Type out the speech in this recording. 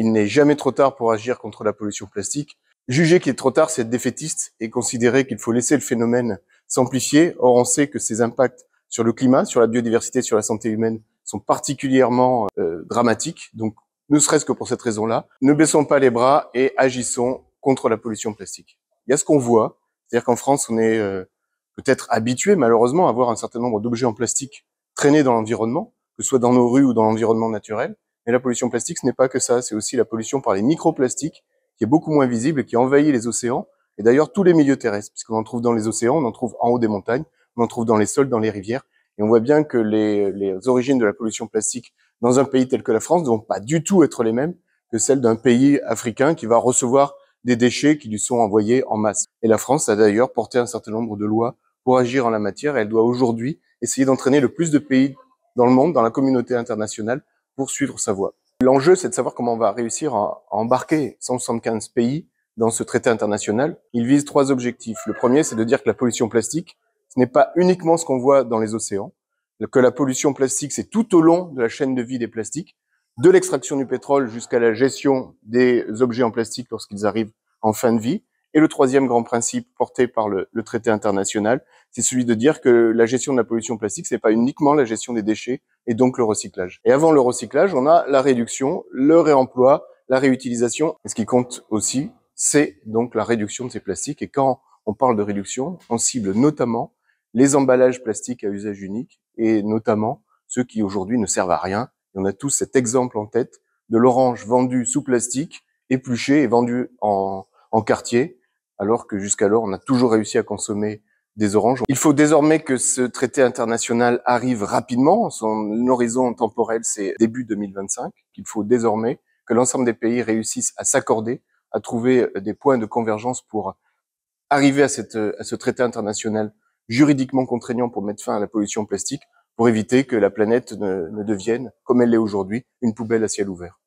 Il n'est jamais trop tard pour agir contre la pollution plastique. Juger qu'il est trop tard, c'est défaitiste et considérer qu'il faut laisser le phénomène s'amplifier. Or, on sait que ses impacts sur le climat, sur la biodiversité, sur la santé humaine sont particulièrement euh, dramatiques. Donc, ne serait-ce que pour cette raison-là, ne baissons pas les bras et agissons contre la pollution plastique. Il y a ce qu'on voit, c'est-à-dire qu'en France, on est euh, peut-être habitué malheureusement à voir un certain nombre d'objets en plastique traîner dans l'environnement, que ce soit dans nos rues ou dans l'environnement naturel. Mais la pollution plastique, ce n'est pas que ça, c'est aussi la pollution par les microplastiques, qui est beaucoup moins visible et qui envahit les océans, et d'ailleurs tous les milieux terrestres, puisqu'on en trouve dans les océans, on en trouve en haut des montagnes, on en trouve dans les sols, dans les rivières, et on voit bien que les, origines de la pollution plastique dans un pays tel que la France ne vont pas du tout être les mêmes que celles d'un pays africain qui va recevoir des déchets qui lui sont envoyés en masse. Et la France a d'ailleurs porté un certain nombre de lois pour agir en la matière, elle doit aujourd'hui essayer d'entraîner le plus de pays dans le monde, dans la communauté internationale, poursuivre sa voie. L'enjeu, c'est de savoir comment on va réussir à embarquer 175 pays dans ce traité international. Il vise trois objectifs. Le premier, c'est de dire que la pollution plastique, ce n'est pas uniquement ce qu'on voit dans les océans, que la pollution plastique, c'est tout au long de la chaîne de vie des plastiques, de l'extraction du pétrole jusqu'à la gestion des objets en plastique lorsqu'ils arrivent en fin de vie, et le troisième grand principe porté par le, traité international, c'est celui de dire que la gestion de la pollution plastique, c'est pas uniquement la gestion des déchets et donc le recyclage. Et avant le recyclage, on a la réduction, le réemploi, la réutilisation. Et ce qui compte aussi, c'est donc la réduction de ces plastiques. Et quand on parle de réduction, on cible notamment les emballages plastiques à usage unique et notamment ceux qui aujourd'hui ne servent à rien. on a tous cet exemple en tête de l'orange vendue sous plastique, épluchée et vendue en, en quartier alors que jusqu'alors on a toujours réussi à consommer des oranges. Il faut désormais que ce traité international arrive rapidement. Son horizon temporel, c'est début 2025. qu'il faut désormais que l'ensemble des pays réussissent à s'accorder, à trouver euh, des points de convergence pour arriver euh, à, ce traité international juridiquement contraignant pour mettre fin à la pollution plastique, pour éviter que la planète ne, ne devienne, comme elle l'est aujourd'hui, une poubelle à ciel ouvert.